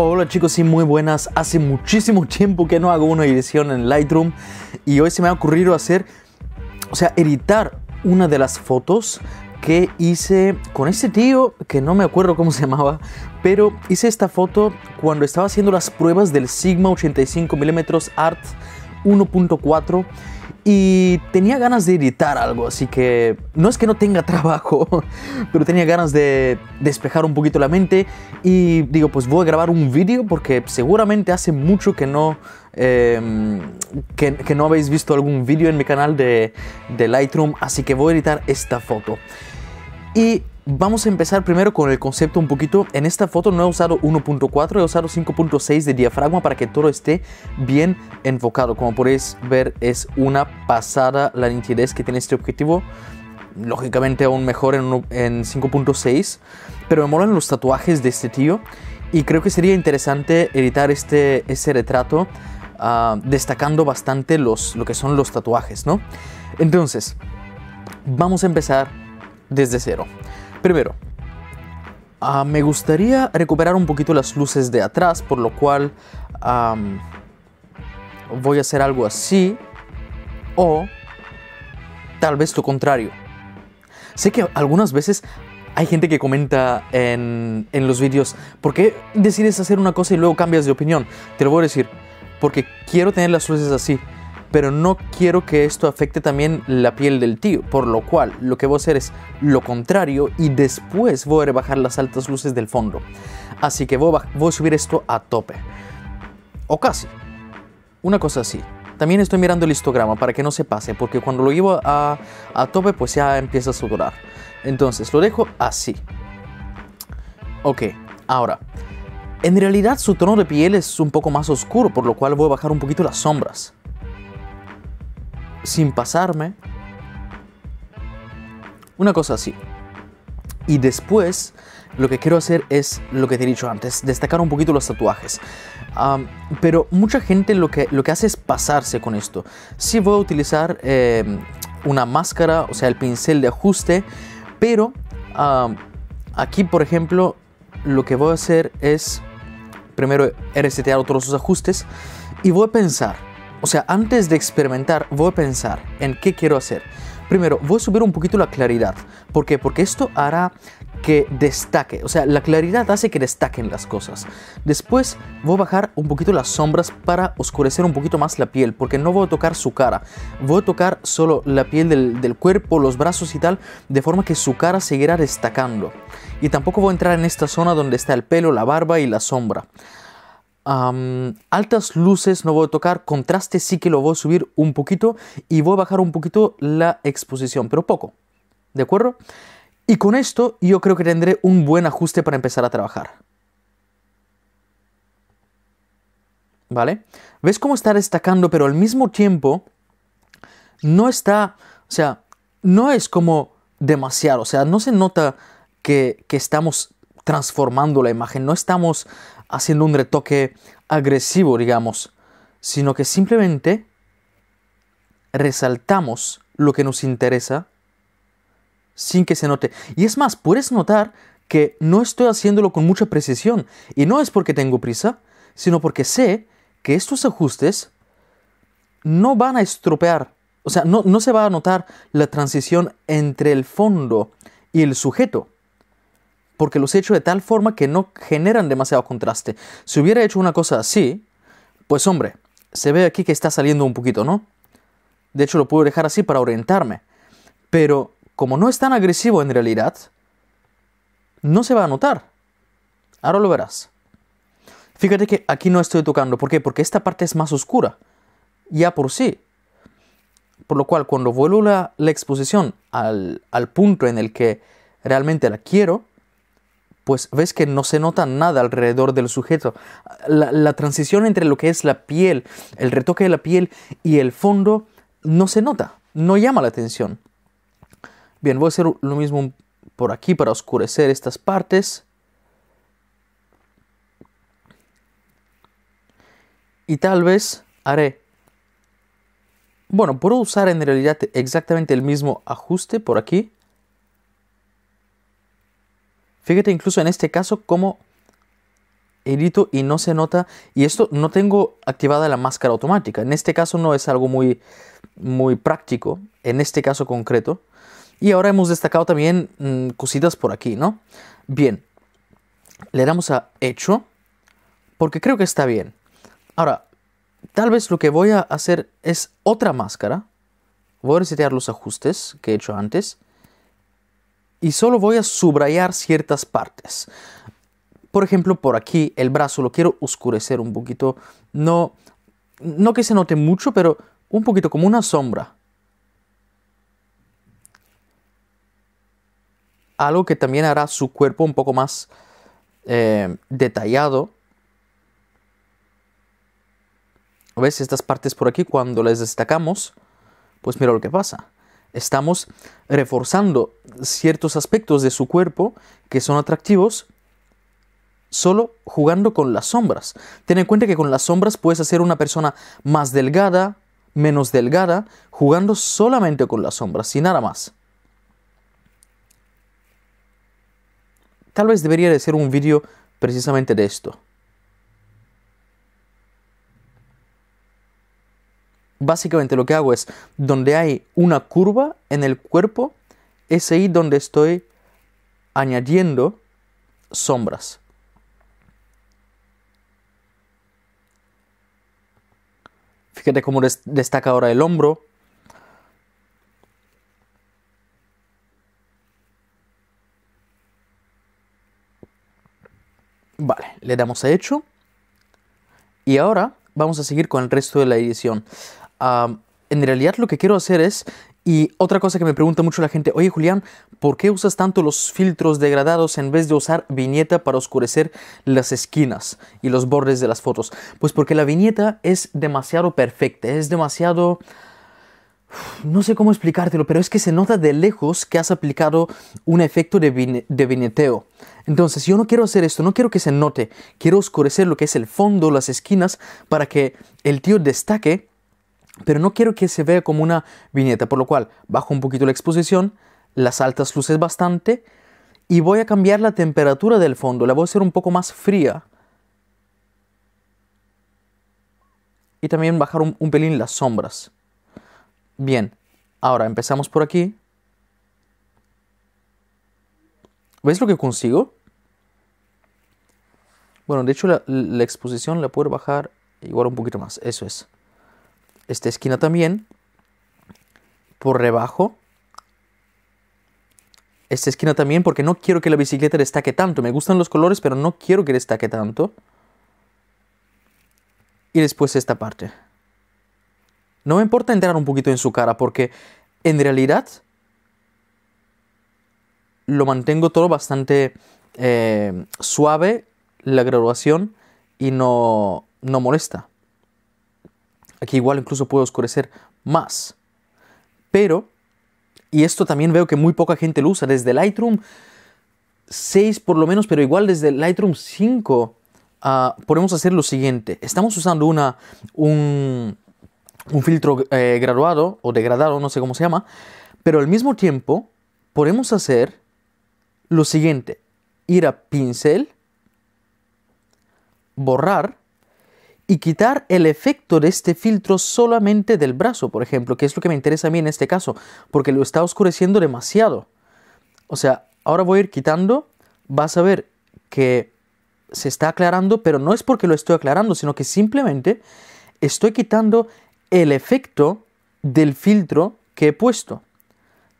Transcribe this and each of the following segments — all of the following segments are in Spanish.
Hola chicos y muy buenas, hace muchísimo tiempo que no hago una edición en Lightroom y hoy se me ha ocurrido hacer, o sea, editar una de las fotos que hice con este tío, que no me acuerdo cómo se llamaba, pero hice esta foto cuando estaba haciendo las pruebas del Sigma 85 mm Art 1.4 y tenía ganas de editar algo, así que no es que no tenga trabajo, pero tenía ganas de despejar un poquito la mente y digo, pues voy a grabar un vídeo porque seguramente hace mucho que no, em, que, no habéis visto algún vídeo en mi canal de, de Lightroom, así que voy a editar esta foto. Y vamos a empezar primero con el concepto un poquito. En esta foto no he usado 1.4, he usado 5.6 de diafragma para que todo esté bien enfocado. Como podéis ver, es una pasada la nitidez que tiene este objetivo. Lógicamente aún mejor en, 5.6, pero me molan los tatuajes de este tío y creo que sería interesante editar este, este retrato ah, destacando bastante los, lo que son los tatuajes, ¿no? Entonces, vamos a empezar desde cero. Primero, ah, me gustaría recuperar un poquito las luces de atrás, por lo cual voy a hacer algo así o tal vez lo contrario. Sé que algunas veces hay gente que comenta en, en, los vídeos, ¿por qué decides hacer una cosa y luego cambias de opinión? Te lo voy a decir, porque quiero tener las luces así pero no quiero que esto afecte también la piel del tío, por lo cual lo que voy a hacer es lo contrario y después voy a rebajar las altas luces del fondo. Así que voy a, subir esto a tope. O casi. Una cosa así. También estoy mirando el histograma para que no se pase, porque cuando lo llevo a, a tope pues ya empieza a sudorar. Entonces lo dejo así. Ok, ahora. En realidad su tono de piel es un poco más oscuro, por lo cual voy a bajar un poquito las sombras sin pasarme. Una cosa así. Y después, lo que quiero hacer es lo que te he dicho antes, destacar un poquito los tatuajes. pero mucha gente lo que, lo que hace es pasarse con esto. Si voy a utilizar em, una máscara, o sea, el pincel de ajuste, pero aquí, por ejemplo, lo que voy a hacer es primero resetear otros ajustes y voy a pensar o sea, antes de experimentar, voy a pensar en qué quiero hacer. Primero, voy a subir un poquito la claridad. ¿Por qué? Porque esto hará que destaque. O sea, la claridad hace que destaquen las cosas. Después voy a bajar un poquito las sombras para oscurecer un poquito más la piel, porque no voy a tocar su cara. Voy a tocar solo la piel del, del cuerpo, los brazos y tal, de forma que su cara seguirá destacando. Y tampoco voy a entrar en esta zona donde está el pelo, la barba y la sombra altas luces no voy a tocar, contraste sí que lo voy a subir un poquito y voy a bajar un poquito la exposición, pero poco, ¿de acuerdo? Y con esto yo creo que tendré un buen ajuste para empezar a trabajar. ¿Vale? ¿Ves cómo está destacando, pero al mismo tiempo no está, o sea, no es como demasiado, o sea, no se nota que estamos transformando la imagen, no estamos haciendo un retoque agresivo, digamos, sino que simplemente resaltamos lo que nos interesa sin que se note. Y es más, puedes notar que no estoy haciéndolo con mucha precisión. Y no es porque tengo prisa, sino porque sé que estos ajustes no van a estropear, o sea, no, se va a notar la transición entre el fondo y el sujeto porque los he hecho de tal forma que no generan demasiado contraste. Si hubiera hecho una cosa así, pues hombre, se ve aquí que está saliendo un poquito, ¿no? De hecho, lo puedo dejar así para orientarme. Pero como no es tan agresivo en realidad, no se va a notar. Ahora lo verás. Fíjate que aquí no estoy tocando. ¿Por qué? Porque esta parte es más oscura. Ya por sí. Por lo cual, cuando vuelvo la, exposición al punto en el que realmente la quiero, pues ves que no se nota nada alrededor del sujeto. La, la transición entre lo que es la piel, el retoque de la piel y el fondo no se nota, no llama la atención. Bien, voy a hacer lo mismo por aquí para oscurecer estas partes. y tal vez haré. Bueno, puedo usar en realidad exactamente el mismo ajuste por aquí. Fíjate incluso en este caso como edito y no se nota. Y esto no tengo activada la máscara automática. En este caso no es algo muy, muy práctico, en este caso concreto. Y ahora hemos destacado también mm, cositas por aquí, ¿no? Bien, le damos a hecho, porque creo que está bien. Ahora, tal vez lo que voy a hacer es otra máscara. Voy a resetear los ajustes que he hecho antes y solo voy a subrayar ciertas partes. Por ejemplo, por aquí el brazo lo quiero oscurecer un poquito. No, no que se note mucho, pero un poquito como una sombra. Algo que también hará su cuerpo un poco más eh, detallado. ¿Ves? Estas partes por aquí, cuando les destacamos, pues mira lo que pasa estamos reforzando ciertos aspectos de su cuerpo que son atractivos solo jugando con las sombras. Ten en cuenta que con las sombras puedes hacer una persona más delgada, menos delgada, jugando solamente con las sombras y nada más. Tal vez debería de ser un vídeo precisamente de esto. básicamente lo que hago es donde hay una curva en el cuerpo, es ahí donde estoy añadiendo sombras. Fíjate cómo destaca ahora el hombro. Vale, le damos a hecho. Y ahora vamos a seguir con el resto de la edición en realidad lo que quiero hacer es, y otra cosa que me pregunta mucho la gente, oye Julián, ¿por qué usas tanto los filtros degradados en vez de usar viñeta para oscurecer las esquinas y los bordes de las fotos? Pues porque la viñeta es demasiado perfecta, es demasiado... No sé cómo explicártelo, pero es que se nota de lejos que has aplicado un efecto de, viñeteo de Entonces, yo no quiero hacer esto, no quiero que se note. Quiero oscurecer lo que es el fondo, las esquinas, para que el tío destaque pero no quiero que se vea como una viñeta, por lo cual bajo un poquito la exposición, las altas luces bastante y voy a cambiar la temperatura del fondo, la voy a hacer un poco más fría. Y también bajar un, pelín las sombras. Bien, ahora empezamos por aquí. ¿Ves lo que consigo? Bueno, de hecho la, la exposición la puedo bajar igual un poquito más, eso es esta esquina también, por debajo, esta esquina también, porque no quiero que la bicicleta destaque tanto. Me gustan los colores, pero no quiero que destaque tanto. Y después esta parte. No me importa entrar un poquito en su cara, porque en realidad lo mantengo todo bastante eh, suave, la graduación, y no molesta. Aquí igual incluso puedo oscurecer más. Pero, y esto también veo que muy poca gente lo usa, desde Lightroom 6 por lo menos, pero igual desde Lightroom 5 ah, podemos hacer lo siguiente. Estamos usando una, un, filtro eh, graduado o degradado, no sé cómo se llama, pero al mismo tiempo podemos hacer lo siguiente. Ir a pincel, borrar y quitar el efecto de este filtro solamente del brazo, por ejemplo, que es lo que me interesa a mí en este caso, porque lo está oscureciendo demasiado. O sea, ahora voy a ir quitando, vas a ver que se está aclarando, pero no es porque lo estoy aclarando, sino que simplemente estoy quitando el efecto del filtro que he puesto.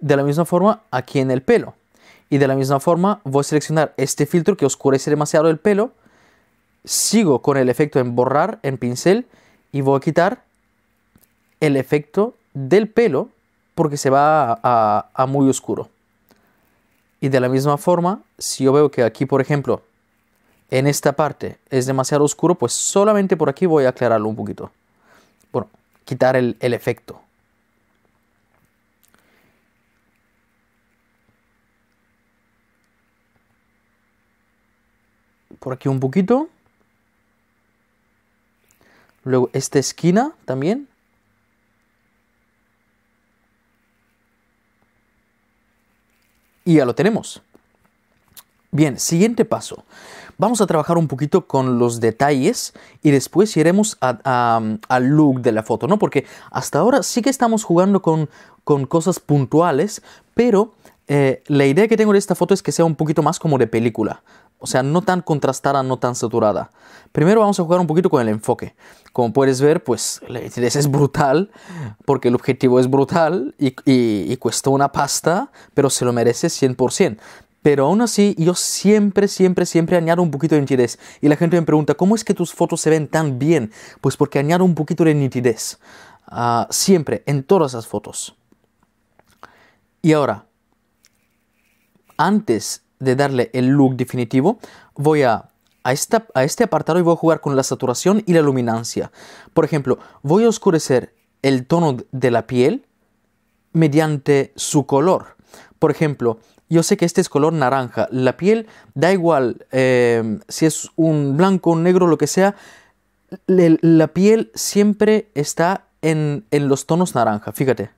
De la misma forma aquí en el pelo. Y de la misma forma voy a seleccionar este filtro que oscurece demasiado el pelo sigo con el efecto en borrar en pincel y voy a quitar el efecto del pelo porque se va a, muy oscuro. Y de la misma forma, si yo veo que aquí, por ejemplo, en esta parte es demasiado oscuro, pues solamente por aquí voy a aclararlo un poquito. Bueno, quitar el efecto. Por aquí un poquito. Luego esta esquina también. Y ya lo tenemos. Bien, siguiente paso. Vamos a trabajar un poquito con los detalles y después iremos al look de la foto, ¿no? Porque hasta ahora sí que estamos jugando con, cosas puntuales, pero eh, la idea que tengo de esta foto es que sea un poquito más como de película, o sea, no tan contrastada, no tan saturada. Primero vamos a jugar un poquito con el enfoque. Como puedes ver, pues la nitidez es brutal, porque el objetivo es brutal y, cuesta una pasta, pero se lo merece 100%. Pero aún así, yo siempre, siempre, siempre añado un poquito de nitidez. Y la gente me pregunta, ¿cómo es que tus fotos se ven tan bien? Pues porque añado un poquito de nitidez. Ah, siempre, en todas las fotos. Y ahora, antes de darle el look definitivo, voy a, a, a este apartado y voy a jugar con la saturación y la luminancia. Por ejemplo, voy a oscurecer el tono de la piel mediante su color. Por ejemplo, yo sé que este es color naranja. La piel da igual em, si es un blanco, un negro, lo que sea. la piel siempre está en los tonos naranja. Fíjate.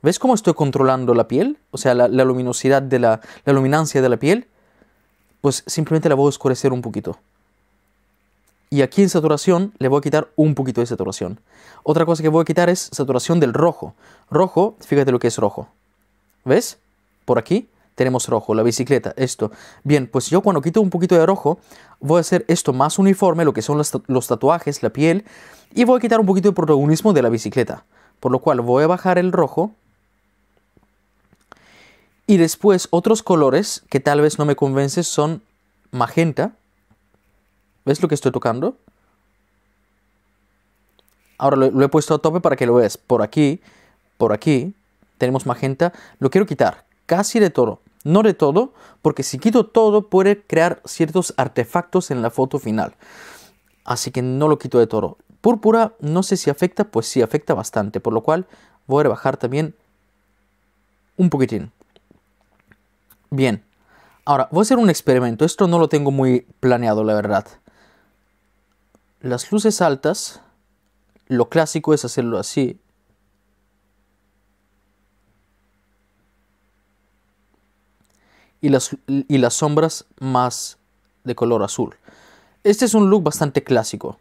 ¿Ves cómo estoy controlando la piel? O sea, la, luminosidad de la, la luminancia de la piel. Pues simplemente la voy a oscurecer un poquito. Y aquí en saturación le voy a quitar un poquito de saturación. Otra cosa que voy a quitar es saturación del rojo. Rojo, fíjate lo que es rojo. ¿Ves? Por aquí tenemos rojo, la bicicleta, esto. Bien, pues yo cuando quito un poquito de rojo, voy a hacer esto más uniforme, lo que son los tatuajes, la piel, y voy a quitar un poquito de protagonismo de la bicicleta. Por lo cual voy a bajar el rojo y después otros colores que tal vez no me convence son magenta. ¿Ves lo que estoy tocando? Ahora lo, lo, he puesto a tope para que lo veas. Por aquí, por aquí, tenemos magenta. Lo quiero quitar casi de todo. No de todo, porque si quito todo puede crear ciertos artefactos en la foto final. Así que no lo quito de todo. Púrpura, no sé si afecta, pues sí afecta bastante. Por lo cual voy a rebajar también un poquitín. Bien, ahora voy a hacer un experimento. Esto no lo tengo muy planeado, la verdad. Las luces altas, lo clásico es hacerlo así. Y las, y las sombras más de color azul. Este es un look bastante clásico.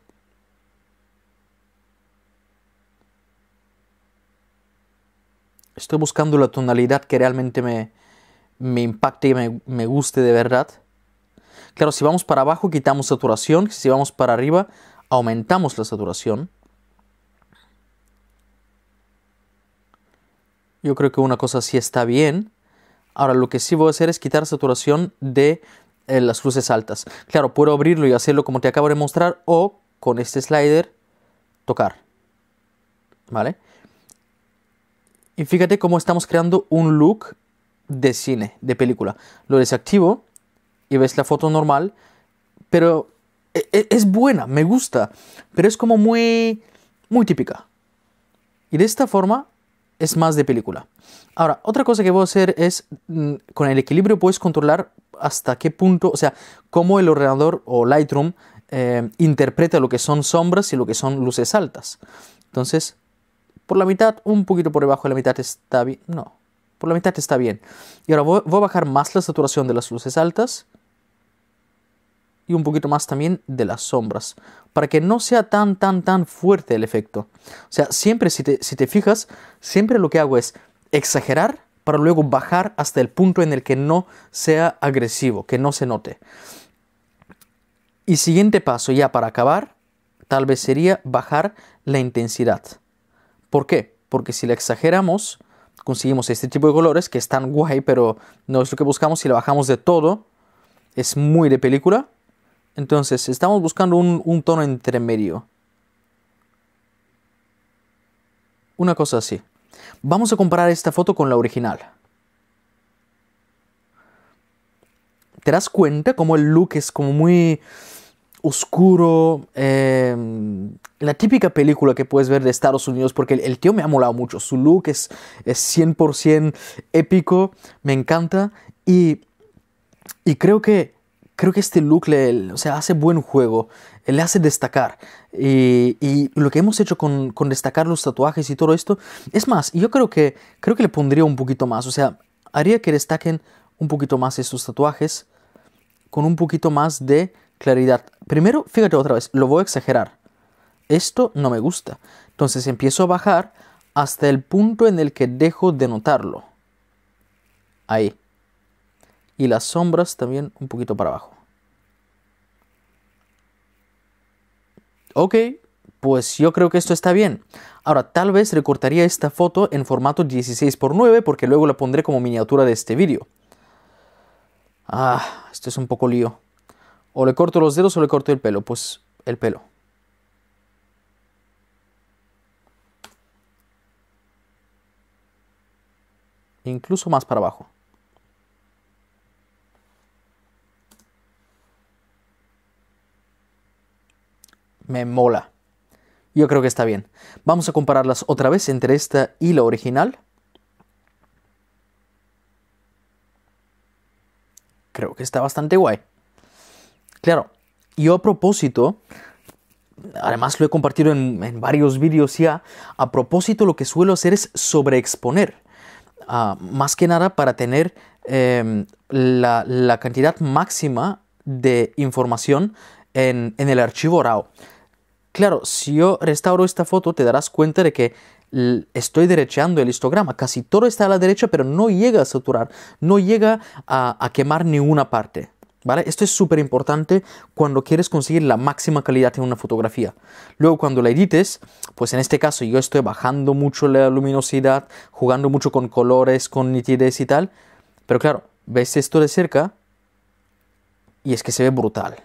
Estoy buscando la tonalidad que realmente me, me impacte y me, me guste de verdad. Claro, si vamos para abajo quitamos saturación, si vamos para arriba aumentamos la saturación. Yo creo que una cosa sí está bien. Ahora lo que sí voy a hacer es quitar saturación de eh, las luces altas. Claro, puedo abrirlo y hacerlo como te acabo de mostrar o con este slider tocar. ¿Vale? Y fíjate cómo estamos creando un look de cine, de película. Lo desactivo y ves la foto normal, pero e, e, es buena, me gusta, pero es como muy, muy típica. Y de esta forma es más de película. Ahora, otra cosa que voy a hacer es, mm, con el equilibrio puedes controlar hasta qué punto, o sea, cómo el ordenador o Lightroom eh, interpreta lo que son sombras y lo que son luces altas. Entonces, por la mitad, un poquito por debajo de la mitad está bien. No, por la mitad está bien. Y ahora voy, a bajar más la saturación de las luces altas y un poquito más también de las sombras, para que no sea tan, tan, tan fuerte el efecto. O sea, siempre, si te, si te, fijas, siempre lo que hago es exagerar para luego bajar hasta el punto en el que no sea agresivo, que no se note. Y siguiente paso, ya para acabar, tal vez sería bajar la intensidad. ¿Por qué? Porque si la exageramos, conseguimos este tipo de colores que están guay, pero no es lo que buscamos. Si lo bajamos de todo, es muy de película. Entonces, estamos buscando un, tono entre Una cosa así. Vamos a comparar esta foto con la original. ¿Te das cuenta cómo el look es como muy oscuro. Em, la típica película que puedes ver de Estados Unidos, porque el, tío me ha molado mucho. Su look es, es 100% épico, me encanta. Y, y creo que creo que este look le, o sea, hace buen juego, le hace destacar. Y, lo que hemos hecho con, destacar los tatuajes y todo esto, es más, yo creo que, creo que le pondría un poquito más, o sea, haría que destaquen un poquito más estos tatuajes con un poquito más de claridad. Primero, fíjate otra vez, lo voy a exagerar. Esto no me gusta. Entonces empiezo a bajar hasta el punto en el que dejo de notarlo. Ahí. Y las sombras también un poquito para abajo. Ok, pues yo creo que esto está bien. Ahora, tal vez recortaría esta foto en formato 16x9 porque luego la pondré como miniatura de este vídeo. Ah, esto es un poco lío. O le corto los dedos o le corto el pelo. Pues el pelo. Incluso más para abajo. Me mola. Yo creo que está bien. Vamos a compararlas otra vez entre esta y la original. Creo que está bastante guay. Claro, yo a propósito, además lo he compartido en, varios vídeos ya, a propósito lo que suelo hacer es sobreexponer, ah, más que nada para tener em, la, cantidad máxima de información en, el archivo RAW. Claro, si yo restauro esta foto te darás cuenta de que estoy derechando el histograma. Casi todo está a la derecha, pero no llega a saturar, no llega a, a quemar ninguna parte. ¿Vale? Esto es súper importante cuando quieres conseguir la máxima calidad en una fotografía. Luego cuando la edites, pues en este caso yo estoy bajando mucho la luminosidad, jugando mucho con colores, con nitidez y tal. Pero claro, ves esto de cerca y es que se ve brutal.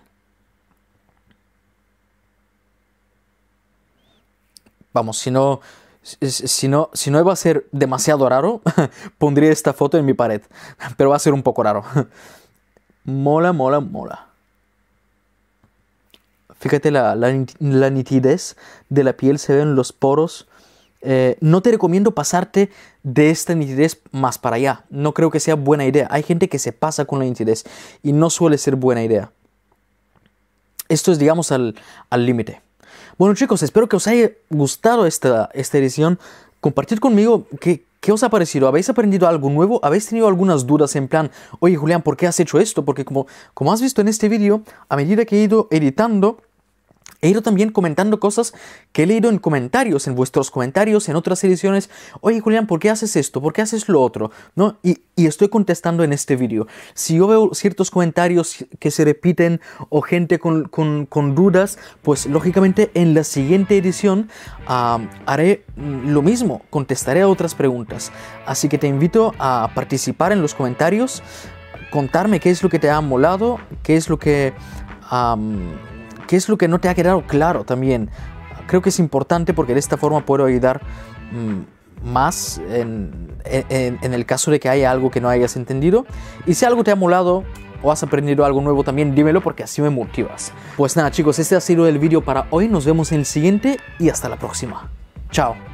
Vamos, si no, si no, si no iba a ser demasiado raro, pondría esta foto en mi pared. Pero va a ser un poco raro mola, mola, mola. Fíjate la, nitidez de la piel, se ven los poros. Eh, no te recomiendo pasarte de esta nitidez más para allá. No creo que sea buena idea. Hay gente que se pasa con la nitidez y no suele ser buena idea. Esto es, digamos, al límite. bueno chicos, espero que os haya gustado esta, esta edición. Compartid conmigo qué, ¿Qué os ha parecido? ¿Habéis aprendido algo nuevo? ¿Habéis tenido algunas dudas en plan, oye Julián, ¿por qué has hecho esto? Porque como, como has visto en este vídeo, a medida que he ido editando, He ido también comentando cosas que he leído en comentarios, en vuestros comentarios, en otras ediciones. Oye, Julián, ¿por qué haces esto? ¿Por qué haces lo otro? ¿No? Y, estoy contestando en este vídeo. Si yo veo ciertos comentarios que se repiten o gente con, dudas, pues lógicamente en la siguiente edición haré lo mismo, contestaré a otras preguntas. Así que te invito a participar en los comentarios, contarme qué es lo que te ha molado, qué es lo que qué es lo que no te ha quedado claro también. Creo que es importante porque de esta forma puedo ayudar mm, más en, en, el caso de que haya algo que no hayas entendido. Y si algo te ha molado o has aprendido algo nuevo también, dímelo porque así me motivas. Pues nada chicos, este ha sido el vídeo para hoy. Nos vemos en el siguiente y hasta la próxima. Chao.